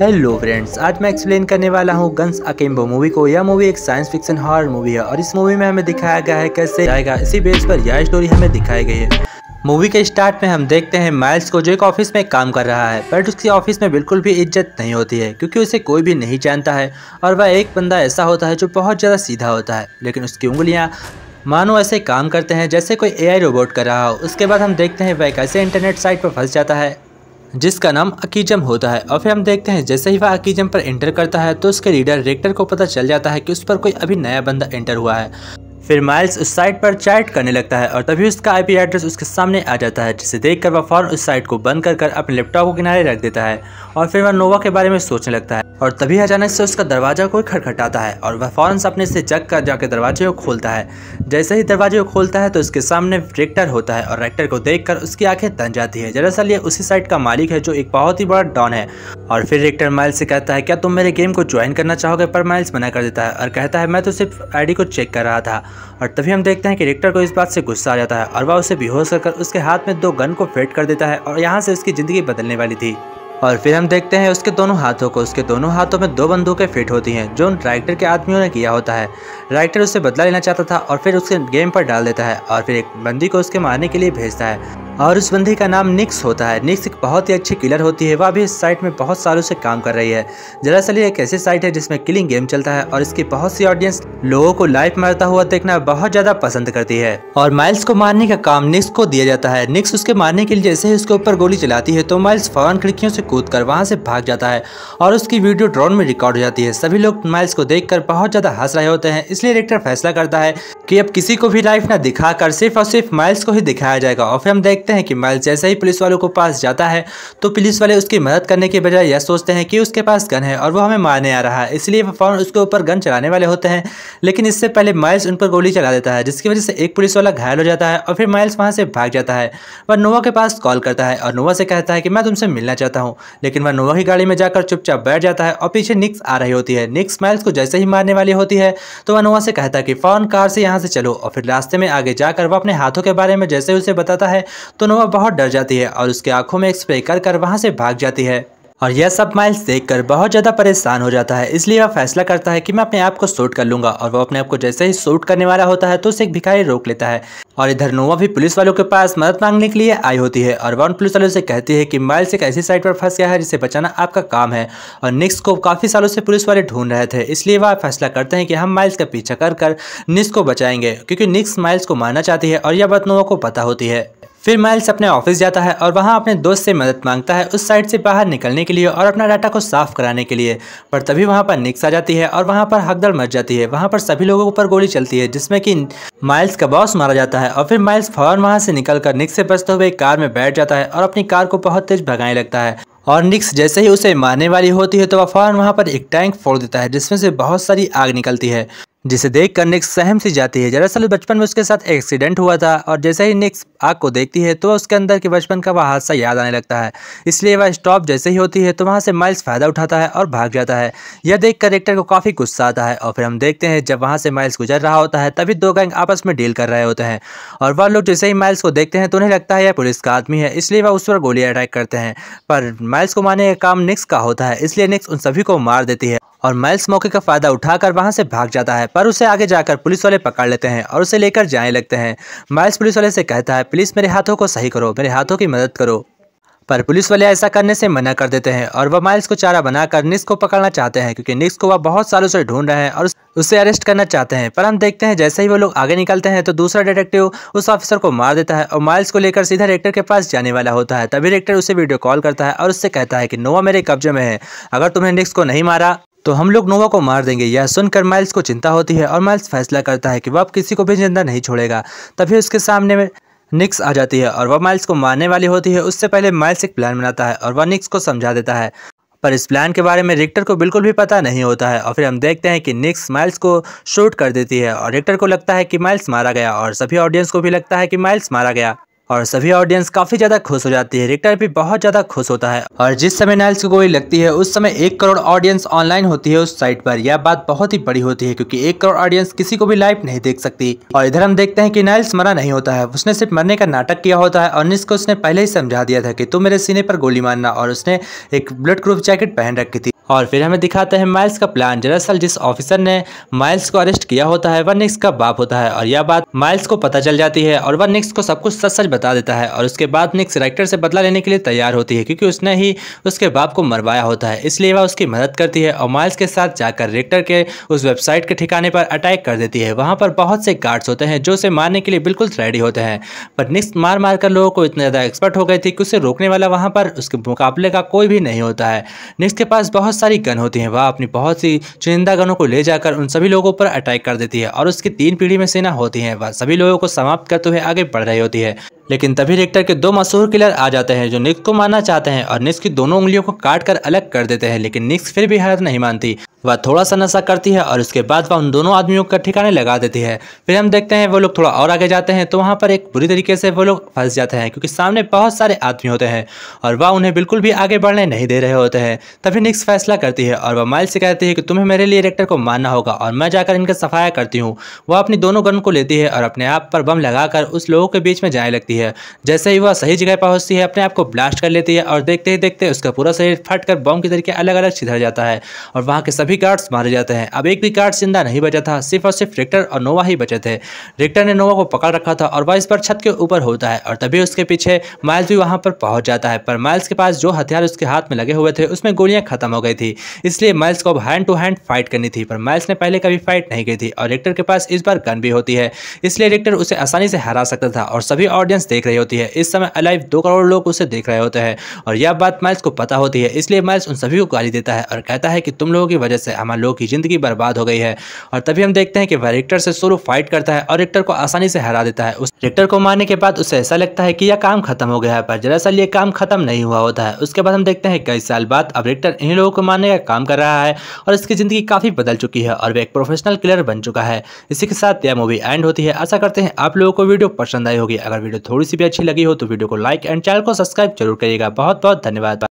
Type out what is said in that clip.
hello friends आज मैं explain करने वाला हूँ गन्स अकेम्बो मूवी को यह मूवी एक साइंस फिक्शन हॉर मूवी है और इस मूवी में हमें दिखाया गया है कैसे जाएगा इसी बेस पर यह स्टोरी हमें दिखाई गई है मूवी के स्टार्ट में हम देखते हैं माइल्स को जो एक ऑफिस में काम कर रहा है बट उसकी ऑफिस में बिल्कुल भी इज्जत नहीं होती है क्योंकि उसे कोई भी नहीं जानता है और वह एक बंदा ऐसा होता है जो बहुत ज़्यादा सीधा होता है लेकिन उसकी उंगलियाँ मानो ऐसे काम करते हैं जैसे कोई एआई रोबोट कर रहा हो उसके बाद हम देखते हैं वह कैसे इंटरनेट साइट पर फंस जाता है जिसका नाम अकीजम होता है और फिर हम देखते हैं जैसे ही वह अकीजम पर एंटर करता है तो उसके लीडर रेक्टर को पता चल जाता है कि उस पर कोई अभी नया बंदा एंटर हुआ है फिर माइल्स उस साइट पर चैट करने लगता है और तभी उसका आईपी एड्रेस उसके सामने आ जाता है जिसे देखकर वह फौरन उस साइट को बंद कर कर अपने लैपटॉप को किनारे रख देता है और फिर वह नोवा के बारे में सोचने लगता है और तभी अचानक से उसका दरवाजा कोई खटखटाता है और वह फौरन अपने से जग कर जाकर दरवाजे को खोलता है जैसे ही दरवाजे को खोलता है तो उसके सामने रेक्टर होता है और रेक्टर को देख उसकी आंखें तन जाती है दरअसल ये उसी साइट का मालिक है जो एक बहुत ही बड़ा डॉन है और फिर रिक्टर माइल्स से कहता है क्या तुम मेरे गेम को ज्वाइन करना चाहोगे पर माइल्स मना कर देता है और कहता है मैं तो सिर्फ आईडी को चेक कर रहा था और तभी हम देखते हैं कि रिक्टर को इस बात से गुस्सा आ जाता है और वह उसे बेहोश कर उसके हाथ में दो गन को फेट कर देता है और यहाँ से उसकी ज़िंदगी बदलने वाली थी और फिर हम देखते हैं उसके दोनों हाथों को उसके दोनों हाथों में दो बंदूकें फिट होती हैं जो राइटर के आदमियों ने किया होता है राइटर उससे बदला लेना चाहता था और फिर उसके गेम पर डाल देता है और फिर एक बंदी को उसके मारने के लिए भेजता है और उस बंदे का नाम निक्स होता है निक्स एक बहुत ही अच्छी किलर होती है वह भी इस साइट में बहुत सालों से काम कर रही है दरअसल ये एक ऐसी साइट है जिसमें किलिंग गेम चलता है और इसकी बहुत सी ऑडियंस लोगों को लाइफ मारता हुआ देखना बहुत ज्यादा पसंद करती है और माइल्स को मारने का काम निक्स को दिया जाता है निक्स उसके मारने के लिए जैसे ही उसके ऊपर गोली चलाती है तो माइल्स फौरन खिड़कियों से कूद कर वहाँ से भाग जाता है और उसकी वीडियो ड्रोन में रिकॉर्ड हो जाती है सभी लोग माइल्स को कर बहुत ज्यादा हंस रहे होते हैं इसलिए डायरेक्टर फैसला करता है कि अब किसी को भी लाइफ न दिखाकर सिर्फ और सिर्फ माइल्स को ही दिखाया जाएगा और फिर हम देखते सकते हैं कि माइल जैसे ही पुलिस वालों को पास जाता है तो पुलिस वाले उसकी मदद करने के बजाय यह सोचते हैं कि उसके पास गन है और वो हमें मारने आ रहा है इसलिए वह फौरन उसके ऊपर गन चलाने वाले होते हैं लेकिन इससे पहले माइल्स उन पर गोली चला देता है जिसकी वजह से एक पुलिस वाला घायल हो जाता है और फिर माइल्स वहाँ से भाग जाता है वह नोवा के पास कॉल करता है और नोवा से कहता है कि मैं तुमसे मिलना चाहता हूँ लेकिन वह नोवा की गाड़ी में जाकर चुपचाप बैठ जाता है और पीछे निक्स आ रही होती है निक्स माइल्स को जैसे ही मारने वाली होती है तो वह नोवा से कहता है कि फौरन कार से यहाँ से चलो और फिर रास्ते में आगे जाकर वह अपने हाथों के बारे में जैसे उसे बताता है तो नोवा बहुत डर जाती है और उसके आंखों में स्प्रे कर कर वहाँ से भाग जाती है और यह सब माइल्स देखकर बहुत ज़्यादा परेशान हो जाता है इसलिए वह फैसला करता है कि मैं अपने आप को सूट कर लूंगा और वह अपने आप को जैसे ही सूट करने वाला होता है तो उसे एक भिखारी रोक लेता है और इधर नोवा भी पुलिस वालों के पास मदद मांगने के लिए आई होती है और वन पुलिस वालों से कहती है कि माइल्स एक ऐसी साइड पर फंस गया है जिसे बचाना आपका काम है और निक्स को काफ़ी सालों से पुलिस वाले ढूंढ रहे थे इसलिए वह फैसला करते हैं कि हम माइल्स का पीछा कर कर निक्स को बचाएंगे क्योंकि निक्स माइल्स को मारना चाहती है और यह बात नोवा को पता होती है फिर माइल्स अपने ऑफिस जाता है और वहाँ अपने दोस्त से मदद मांगता है उस साइड से बाहर निकलने के लिए और अपना डाटा को साफ कराने के लिए पर तभी वहाँ पर निक्स आ जाती है और वहाँ पर हकदड़ मर जाती है वहाँ पर सभी लोगों पर गोली चलती है जिसमें कि माइल्स का बॉस मारा जाता है और फिर माइल्स फौरन वहाँ से निकल कर निक्स से बचते हुए कार में बैठ जाता है और अपनी कार को बहुत तेज भगाने लगता है और निक्स जैसे ही उसे मारने वाली होती है तो वह फौरन वहाँ पर एक टैंक फोड़ देता है जिसमें से बहुत सारी आग निकलती है जिसे देख कर निक्स सहम सी जाती है दरअसल बचपन में उसके साथ एक्सीडेंट हुआ था और जैसे ही निक्स आग को देखती है तो उसके अंदर के बचपन का वह हादसा याद आने लगता है इसलिए वह स्टॉप जैसे ही होती है तो वहाँ से माइल्स फ़ायदा उठाता है और भाग जाता है यह देख कर एक्टर को काफ़ी गुस्सा आता है और फिर हम देखते हैं जब वहाँ से माइल्स गुजर रहा होता है तभी दो गैंग आपस में डील कर रहे होते हैं और वह लोग जैसे ही माइल्स को देखते हैं तो उन्हें लगता है यह पुलिस का आदमी है इसलिए वह उस पर गोली अटैक करते हैं पर माइल्स को मारने का काम निक्स का होता है इसलिए निक्स उन सभी को मार देती है और माइल्स मौके का फ़ायदा उठाकर वहाँ से भाग जाता है पर उसे आगे जाकर पुलिस वाले पकड़ लेते हैं और उसे लेकर जाने लगते हैं माइल्स पुलिस वाले से कहता है प्लीज़ मेरे हाथों को सही करो मेरे हाथों की मदद करो पर पुलिस वाले ऐसा करने से मना कर देते हैं और वह माइल्स को चारा बनाकर निक्स को पकड़ना चाहते हैं क्योंकि निक्स को वह बहुत सालों से ढूंढ रहे हैं और उसे अरेस्ट करना चाहते हैं पर हम देखते हैं जैसे ही वो लोग आगे निकलते हैं तो दूसरा डिटेक्टिव उस ऑफिसर को मार देता है और माइल्स को लेकर सीधा रेक्टर के पास जाने वाला होता है तभी रेक्टर उसे वीडियो कॉल करता है और उससे कहता है कि नोवा मेरे कब्जे में है अगर तुम्हें निक्स को नहीं मारा तो हम लोग नोवा को मार देंगे यह सुनकर माइल्स को चिंता होती है और माइल्स फैसला करता है कि वह किसी को भी जिंदा नहीं छोड़ेगा तभी उसके सामने में निक्स आ जाती है और वह माइल्स को मारने वाली होती है उससे पहले माइल्स एक प्लान बनाता है और वह निक्स को समझा देता है पर इस प्लान के बारे में रिक्टर को बिल्कुल भी पता नहीं होता है और फिर हम देखते हैं कि निक्स माइल्स को शूट कर देती है और रिक्टर को लगता है कि माइल्स मारा गया और सभी ऑडियंस को भी लगता है कि माइल्स मारा गया और सभी ऑडियंस काफी ज्यादा खुश हो जाती है रिक्टर भी बहुत ज्यादा खुश होता है और जिस समय नाइल्स को गोली लगती है उस समय एक करोड़ ऑडियंस ऑनलाइन होती है उस साइट पर यह बात बहुत ही बड़ी होती है क्योंकि एक करोड़ ऑडियंस किसी को भी लाइव नहीं देख सकती और इधर हम देखते हैं कि नाइल्स मरा नहीं होता है उसने सिर्फ मरने का नाटक किया होता है और निस उसने पहले ही समझा दिया था कि तुम मेरे सीने पर गोली मारना और उसने एक ब्लड प्रूफ जैकेट पहन रखी थी और फिर हमें दिखाते हैं माइल्स का प्लान दरअसल जिस ऑफिसर ने माइल्स को अरेस्ट किया होता है वह निक्स का बाप होता है और यह बात माइल्स को पता चल जाती है और वह निक्स को सब कुछ सच सच बता देता है और उसके बाद निक्स राइटर से बदला लेने के लिए तैयार होती है क्योंकि उसने ही उसके बाप को मरवाया होता है इसलिए वह उसकी मदद करती है और माइल्स के साथ जाकर रेक्टर के उस वेबसाइट के ठिकाने पर अटैक कर देती है वहाँ पर बहुत से गार्ड्स होते हैं जो उसे मारने के लिए बिल्कुल रेडी होते हैं पर निक्स मार मार कर लोगों को इतना ज़्यादा एक्सपर्ट हो गई थी कि उसे रोकने वाला वहाँ पर उसके मुकाबले का कोई भी नहीं होता है निक्स के पास बहुत सारी गन होती हैं वह अपनी बहुत सी चुनिंदा गनों को ले जाकर उन सभी लोगों पर अटैक कर देती है और उसकी तीन पीढ़ी में सेना होती है वह सभी लोगों को समाप्त करते हुए आगे बढ़ रही होती है लेकिन तभी रिक्टर के दो मशहूर किलर आ जाते हैं जो निक्स को मारना चाहते हैं और निक्स की दोनों उंगलियों को काट कर अलग कर देते हैं लेकिन निक्स फिर भी हार नहीं मानती वह थोड़ा सा नशा करती है और उसके बाद वह उन दोनों आदमियों का ठिकाने लगा देती है फिर हम देखते हैं वो लोग थोड़ा और आगे जाते हैं तो वहाँ पर एक बुरी तरीके से वो लोग फंस जाते हैं क्योंकि सामने बहुत सारे आदमी होते हैं और वह उन्हें बिल्कुल भी आगे बढ़ने नहीं दे रहे होते हैं तभी निक्स फैसला करती है और वह माइल से कहती है कि तुम्हें मेरे लिए रेक्टर को मानना होगा और मैं जाकर इनका सफाया करती हूँ वह अपनी दोनों गन को लेती है और अपने आप पर बम लगाकर उस लोगों के बीच में जाने लगती है है जैसे ही वह सही जगह पहुंचती है अपने आप को ब्लास्ट कर लेती है और देखते ही देखते उसका पूरा शरीर फट कर बॉम्ब के तरीके अलग अलग छिधर जाता है और वहाँ के सभी गार्ड्स मारे जाते हैं अब एक भी गार्ड जिंदा नहीं बचा था सिर्फ और सिर्फ रिक्टर और नोवा ही बचे थे रिक्टर ने नोवा को पकड़ रखा था और वह इस पर छत के ऊपर होता है और तभी उसके पीछे माइल्स भी वहाँ पर पहुँच जाता है पर माइल्स के पास जो हथियार उसके हाथ में लगे हुए थे उसमें गोलियाँ खत्म हो गई थी इसलिए माइल्स को अब हैंड टू हैंड फाइट करनी थी पर माइल्स ने पहले कभी फाइट नहीं की थी और रिक्टर के पास इस बार गन भी होती है इसलिए रिक्टर उसे आसानी से हरा सकता था और सभी ऑडियंस देख रही होती है इस समय अलाइव दो करोड़ लोग उसे देख रहे होते हैं और यह बात माइल्स को पता होती है इसलिए माइल्स उन सभी को गाली देता है और कहता है कि तुम लोगों की वजह से हमारे लोगों की ज़िंदगी बर्बाद हो गई है और तभी हम देखते हैं कि वह रिक्टर से शुरू फाइट करता है और रिक्टर को आसानी से हरा देता है उस रिक्टर को मारने के बाद उसे ऐसा लगता है कि यह काम खत्म हो गया है पर दरअसल ये काम खत्म नहीं हुआ होता है उसके बाद हम देखते हैं कई साल बाद अब रिक्टर इन्हीं लोगों को मारने का काम कर रहा है और इसकी ज़िंदगी काफ़ी बदल चुकी है और वह एक प्रोफेशनल क्लियर बन चुका है इसी के साथ यह मूवी एंड होती है ऐसा करते हैं आप लोगों को वीडियो पसंद आई होगी अगर वीडियो थोड़ी सी भी अच्छी लगी हो तो वीडियो को लाइक एंड चैनल को सब्सक्राइब जरूर करिएगा बहुत बहुत धन्यवाद